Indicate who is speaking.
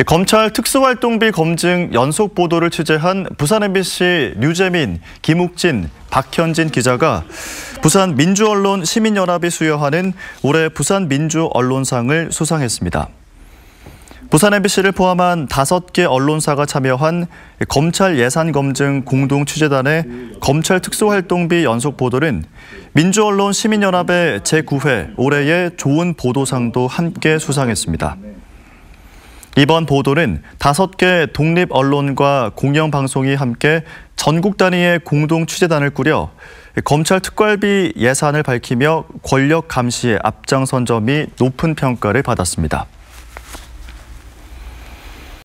Speaker 1: 예, 검찰 특수활동비 검증 연속 보도를 취재한 부산 MBC 류재민, 김욱진, 박현진 기자가 부산 민주언론 시민연합이 수여하는 올해 부산 민주언론상을 수상했습니다. 부산 MBC를 포함한 다섯 개 언론사가 참여한 검찰 예산 검증 공동 취재단의 검찰 특수활동비 연속 보도는 민주언론 시민연합의 제9회 올해의 좋은 보도상도 함께 수상했습니다. 이번 보도는 다섯 개 독립 언론과 공영방송이 함께 전국 단위의 공동 취재단을 꾸려 검찰 특활비 예산을 밝히며 권력 감시에 앞장선 점이 높은 평가를 받았습니다.